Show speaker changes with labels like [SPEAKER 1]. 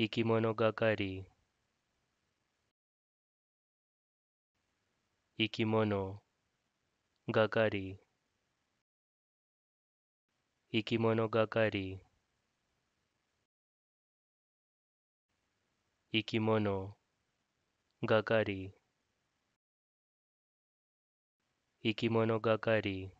[SPEAKER 1] 生きもがかり
[SPEAKER 2] いきものがかりいきものがかりいきものがかりいきものがかり